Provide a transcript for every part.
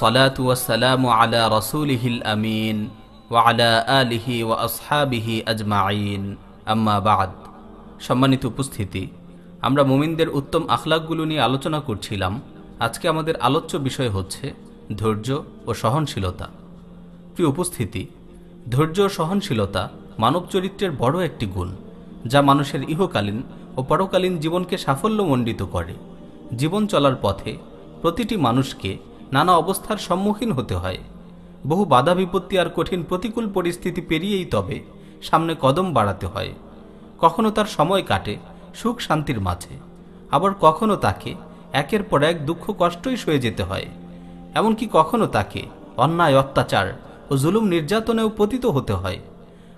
সম্মানিত উপস্থিতি আমরা মুমিনদের উত্তম আখলাকগুলো নিয়ে আলোচনা করছিলাম আজকে আমাদের আলোচ্য বিষয় হচ্ছে ধৈর্য ও সহনশীলতা প্রিয় উপস্থিতি ধৈর্য ও সহনশীলতা মানব চরিত্রের বড় একটি গুণ যা মানুষের ইহকালীন ও পরকালীন জীবনকে সাফল্যমণ্ডিত করে জীবন চলার পথে প্রতিটি মানুষকে নানা অবস্থার সম্মুখীন হতে হয় বহু বাধা বিপত্তি আর কঠিন প্রতিকূল পরিস্থিতি পেরিয়েই তবে সামনে কদম বাড়াতে হয় কখনো তার সময় কাটে সুখ শান্তির মাঝে আবার কখনো তাকে একের পর এক দুঃখ কষ্টই সয়ে যেতে হয় এমনকি কখনো তাকে অন্যায় অত্যাচার ও জুলুম নির্যাতনেও পতিত হতে হয়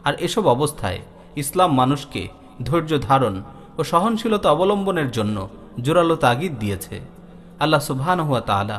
আর এসব অবস্থায় ইসলাম মানুষকে ধৈর্য ধারণ ও সহনশীলতা অবলম্বনের জন্য জোরালো তাগিদ দিয়েছে আল্লাহ সুবহান হুয়া তালা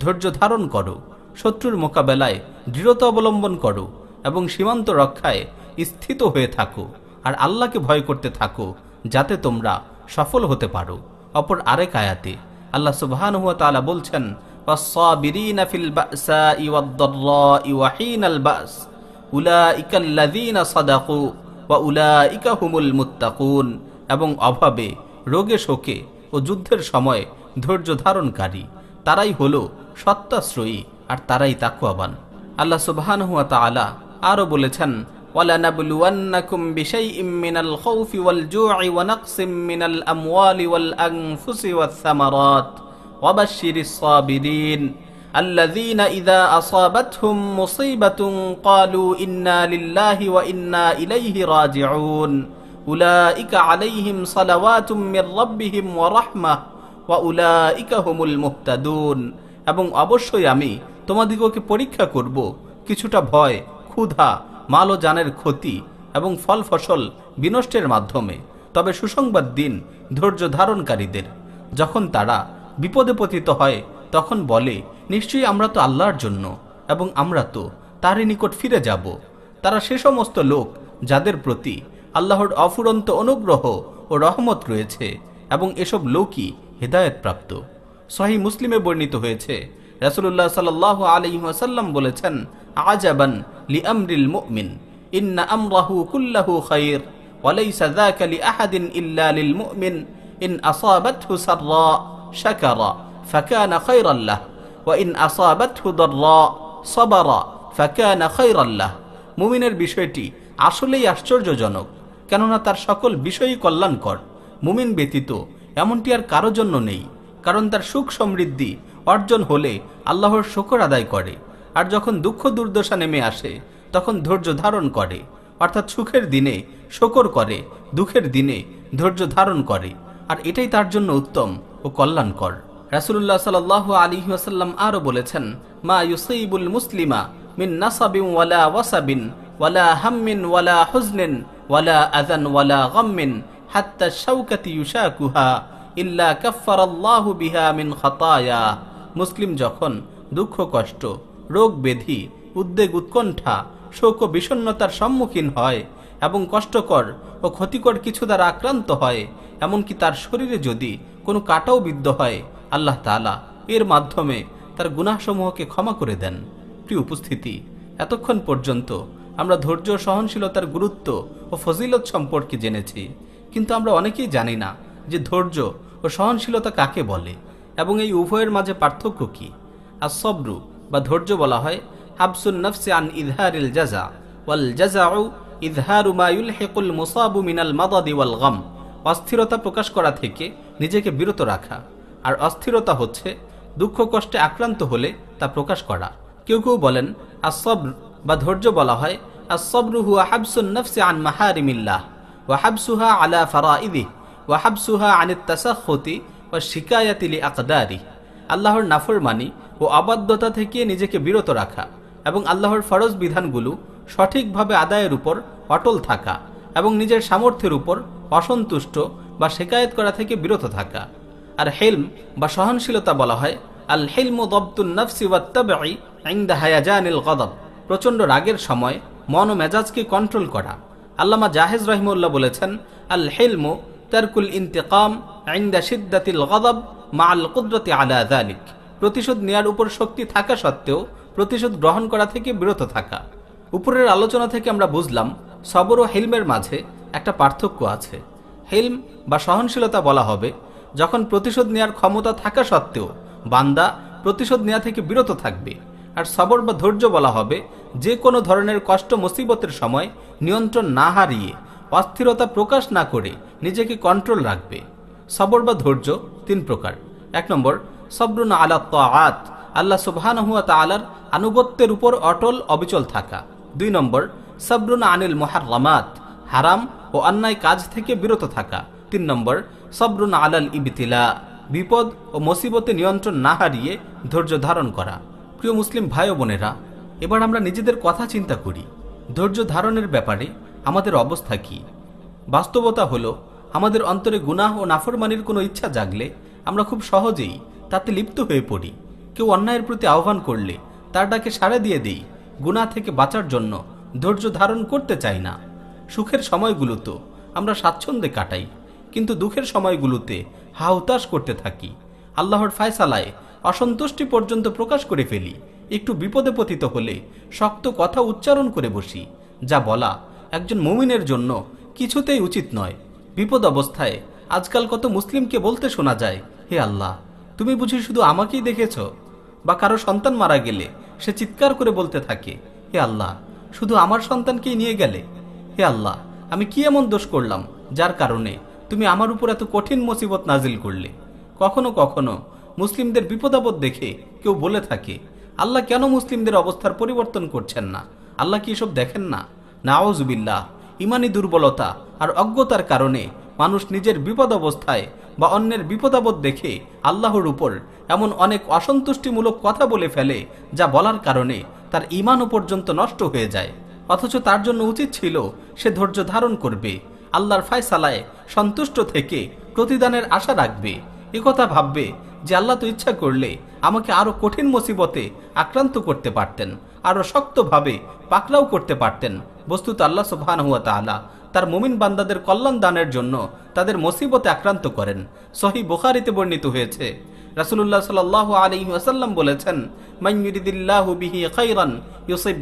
ধৈর্য ধারণ করো শত্রুর মোকাবেলায় দৃঢ়তা অবলম্বন করো এবং সীমান্ত রক্ষায় স্থিত হয়ে থাকো আর আল্লাহকে ভয় করতে থাকো যাতে তোমরা সফল হতে পারো অপর আরেক আয়াতে আল্লাহ সুবহান হুয়া তালা বলছেন এবং অভাবে রোগে শোকে ও যুদ্ধের সময় ধৈর্য ধারণকারী তারাই হলো সত্যাশ্রয়ী আর তারাই তাকুয়াবান আল্লাহ সুবাহান হুয়া তালা আরও বলেছেন ولنبلونكم بشيء من الخوف والجوع ونقص من الأموال والأنفس والثمرات وبشر الصابرين الذين إذا أصابتهم مصيبة قالوا إنا لله وإنا إليه راجعون أولئك عليهم صلوات من ربهم ورحمه এবং অবশ্যই আমি তোমাদিগকে পরীক্ষা করব কিছুটা ভয় ক্ষুধা মাল ও জানের ক্ষতি এবং ফল ফসল বিনষ্টের মাধ্যমে তবে সুসংবাদ দিন ধৈর্য ধারণকারীদের যখন তারা বিপদে পতিত হয় তখন বলে নিশ্চয়ই আমরা তো আল্লাহর জন্য এবং আমরা তো তারই নিকট ফিরে যাব তারা সে সমস্ত লোক যাদের প্রতি আল্লাহর অফুরন্ত অনুগ্রহ ও রহমত রয়েছে এবং এসব লোকই হেদায়তপ্রাপ্ত সহি মুসলিমে বর্ণিত হয়েছে রাসুল্লাহ সাল্লাহ আলহিহাসাল্লাম বলেছেন আজাবান লি আমরিল মুমিন ইন্না আমরাহু কুল্লাহু খাইর ওয়ালাই যাকা লি আহাদিন ইল্লা লিল মুমিন ইন আসাবাতহু সাররা শাকারা ফাকানা খাইরাল আল্লাহ ওয়া ইন আসাবাতহু দাররা সাবারা ফাকানা খাইরাল আল্লাহ মুমিনের বিষয়টি আসলেই আশ্চর্যজনক কেননা তার সকল বিষয়ই কল্যাণকর মুমিন ব্যতীত এমনটি আর কারো জন্য নেই কারণ তার সুখ সমৃদ্ধি অর্জন হলে আল্লাহর শকর আদায় করে আর যখন দুঃখ দুর্দশা নেমে আসে তখন ধৈর্য ধারণ করে অর্থাৎ সুখের দিনে শকর করে দুঃখের দিনে ধৈর্য ধারণ করে আর এটাই তার জন্য উত্তম ও কল্যাণকর রাসুল্লাহ সাল আলী আসাল্লাম আরও বলেছেন মা ইউসাইবুল মুসলিমা মিন নাসাবিন ওয়ালা ওয়াসাবিন ওয়ালা হাম্মিন ওয়ালা হজনেন ওয়ালা আজান ওয়ালা গম্মিন ইল্লা মুসলিম যখন দুঃখ কষ্ট রোগ ব্যাধি উদ্বেগ উৎকণ্ঠা শোক ও বিষণ্নতার সম্মুখীন হয় এবং কষ্টকর ও ক্ষতিকর কিছু দ্বারা আক্রান্ত হয় এমনকি তার শরীরে যদি কোনো কাটাও বিদ্ধ হয় আল্লাহ তালা এর মাধ্যমে তার গুনাহসমূহকে ক্ষমা করে দেন প্রিয় উপস্থিতি এতক্ষণ পর্যন্ত আমরা ধৈর্য সহনশীলতার গুরুত্ব ও ফজিলত সম্পর্কে জেনেছি কিন্তু আমরা অনেকেই জানি না যে ধৈর্য ও সহনশীলতা কাকে বলে এবং এই উভয়ের মাঝে পার্থক্য কি আর সবরু বা ধৈর্য বলা হয় হাবসুল নফসে আন ইদহারিল জাজা ওয়াল জাজা ইদহার উমায়ুল হেকুল মোসাবু মিনাল মাদাদ ওয়াল গম অস্থিরতা প্রকাশ করা থেকে নিজেকে বিরত রাখা আর অস্থিরতা হচ্ছে দুঃখ কষ্টে আক্রান্ত হলে তা প্রকাশ করা কেউ কেউ বলেন আর সব বা ধৈর্য বলা হয় আসব্রু হুয়া হাবসুল নফসে আন মাহারিমিল্লাহ ওয়াহাবসুহা আলা ফারা ইদি ওয়াহাবসুহা আনিত তাসাক্ষতি ও শিকায়াতিলি আকদারি আল্লাহর নাফরমানি ও আবদ্ধতা থেকে নিজেকে বিরত রাখা এবং আল্লাহর ফরজ বিধানগুলো সঠিকভাবে আদায়ের উপর অটল থাকা এবং নিজের সামর্থ্যের উপর অসন্তুষ্ট বা শেকায়ত করা থেকে বিরত থাকা আর হেলম বা সহনশীলতা বলা হয় আল হেলম দব্তুল নফসি ওয়াত্তাবাই ইন্দা হায়াজানিল গদব প্রচণ্ড রাগের সময় মন ও মেজাজকে কন্ট্রোল করা আল্লামা জাহেজ রহিমুল্লাহ বলেছেন আল হেলমু তারকুল ইন্তেকাম আইন্দা সিদ্দাতিল গদব মা আল কুদরতি আলা আদালিক প্রতিশোধ নেয়ার উপর শক্তি থাকা সত্ত্বেও প্রতিশোধ গ্রহণ করা থেকে বিরত থাকা উপরের আলোচনা থেকে আমরা বুঝলাম সবর ও হেলমের মাঝে একটা পার্থক্য আছে হেলম বা সহনশীলতা বলা হবে যখন প্রতিশোধ নেয়ার ক্ষমতা থাকা সত্ত্বেও বান্দা প্রতিশোধ নেয়া থেকে বিরত থাকবে আর সবর বা ধৈর্য বলা হবে যে কোনো ধরনের কষ্ট মুসিবতের সময় নিয়ন্ত্রণ না হারিয়ে অস্থিরতা প্রকাশ না করে নিজেকে কন্ট্রোল রাখবে সবর বা ধৈর্য তিন প্রকার এক নম্বর সবরুন আলাত তাআত আল্লাহ হুয়া তালার আনুগত্যের উপর অটল অবিচল থাকা দুই নম্বর সবরুন আনিল মহার রামাত হারাম ও অন্যায় কাজ থেকে বিরত থাকা তিন নম্বর সবরুন আলাল ইবিতিলা বিপদ ও মসিবতে নিয়ন্ত্রণ না হারিয়ে ধৈর্য ধারণ করা প্রিয় মুসলিম ভাই ও বোনেরা এবার আমরা নিজেদের কথা চিন্তা করি ধৈর্য ধারণের ব্যাপারে আমাদের অবস্থা কি বাস্তবতা হলো আমাদের অন্তরে গুনাহ ও নাফরমানির কোনো ইচ্ছা জাগলে আমরা খুব সহজেই তাতে লিপ্ত হয়ে পড়ি কেউ অন্যায়ের প্রতি আহ্বান করলে তার ডাকে সাড়ে দিয়ে দিই গুণা থেকে বাঁচার জন্য ধৈর্য ধারণ করতে চাই না সুখের সময়গুলোতে আমরা স্বাচ্ছন্দ্যে কাটাই কিন্তু দুঃখের সময়গুলোতে হাহুতাশ করতে থাকি আল্লাহর ফায়সালায় অসন্তুষ্টি পর্যন্ত প্রকাশ করে ফেলি একটু বিপদে পতিত হলে শক্ত কথা উচ্চারণ করে বসি যা বলা একজন মুমিনের জন্য কিছুতেই উচিত নয় বিপদ অবস্থায় আজকাল কত মুসলিমকে বলতে শোনা যায় হে আল্লাহ তুমি বুঝি শুধু আমাকেই দেখেছ বা কারো সন্তান মারা গেলে সে চিৎকার করে বলতে থাকে হে আল্লাহ শুধু আমার সন্তানকেই নিয়ে গেলে হে আল্লাহ আমি কি এমন দোষ করলাম যার কারণে তুমি আমার উপর এত কঠিন মুসিবত নাজিল করলে কখনো কখনো মুসলিমদের বিপদাবদ দেখে কেউ বলে থাকে আল্লাহ কেন মুসলিমদের অবস্থার পরিবর্তন করছেন না আল্লাহ কি এসব দেখেন না নাওজবিল্লাহ ইমানি দুর্বলতা আর অজ্ঞতার কারণে মানুষ নিজের বিপদ অবস্থায় বা অন্যের বিপদাবদ দেখে আল্লাহর উপর এমন অনেক অসন্তুষ্টিমূলক কথা বলে ফেলে যা বলার কারণে তার ইমানও পর্যন্ত নষ্ট হয়ে যায় অথচ তার জন্য উচিত ছিল সে ধৈর্য ধারণ করবে আল্লাহর ফায়সালায় সন্তুষ্ট থেকে প্রতিদানের আশা রাখবে একথা ভাববে যে আল্লাহ তো ইচ্ছা করলে আমাকে আরও কঠিন মুসিবতে আক্রান্ত করতে পারতেন আরও শক্তভাবে পাকড়াও করতে পারতেন বস্তুত আল্লাহ সুবহান হুয়া তালা তার মুমিন বান্দাদের কল্যাণ দানের জন্য তাদের মুসিবতে আক্রান্ত করেন সহি বোখারিতে বর্ণিত হয়েছে রাসুল্লাহ সাল আলী আসাল্লাম বলেছেন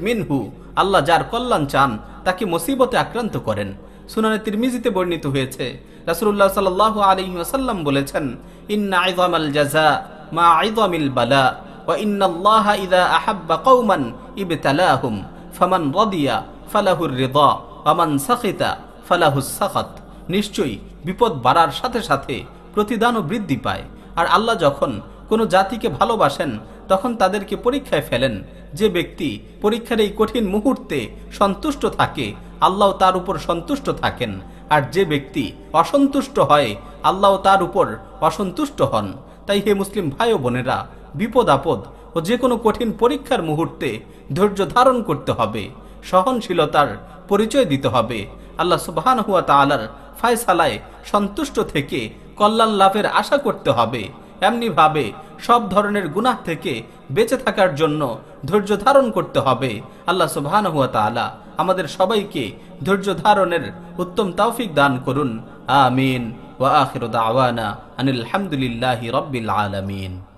মিনহু আল্লাহ যার কল্যাণ চান তাকে মুসিবতে আক্রান্ত করেন সুনানে তিরমিজিতে বর্ণিত হয়েছে রাসুল্লাহ সাল আলী আসাল্লাম বলেছেন ইন্না আইজাম আল জাজা মা আইজামিল বালা ওয়া ইন্না আল্লাহ ইযা আহাব্বা কওমান ইবতালাহুম ফামান রাদিয়া ফালাহুর রিদা ওয়া সাখিতা নিশ্চয়ই বিপদ বাড়ার সাথে সাথে প্রতিদানও বৃদ্ধি পায় আর আল্লাহ যখন কোনো জাতিকে ভালোবাসেন তখন তাদেরকে পরীক্ষায় ফেলেন যে ব্যক্তি পরীক্ষার এই কঠিন মুহূর্তে সন্তুষ্ট থাকে আল্লাহ তার উপর সন্তুষ্ট থাকেন আর যে ব্যক্তি অসন্তুষ্ট হয় আল্লাহ তার উপর অসন্তুষ্ট হন তাই হে মুসলিম ভাই বোনেরা বিপদ আপদ ও যে কোনো কঠিন পরীক্ষার মুহূর্তে ধৈর্য ধারণ করতে হবে সহনশীলতার পরিচয় দিতে হবে আল্লাহ সুবাহান হুয়া তালার ফায়সালায় সন্তুষ্ট থেকে কল্যাণ লাভের আশা করতে হবে এমনিভাবে সব ধরনের গুনা থেকে বেঁচে থাকার জন্য ধৈর্য ধারণ করতে হবে আল্লাহ সুবহান হুয়া তালা আমাদের সবাইকে ধৈর্য ধারণের উত্তম তৌফিক দান করুন আমিন ওয়া আখির দাওয়ানা আনিল হামদুলিল্লাহি রব্বিল আলামিন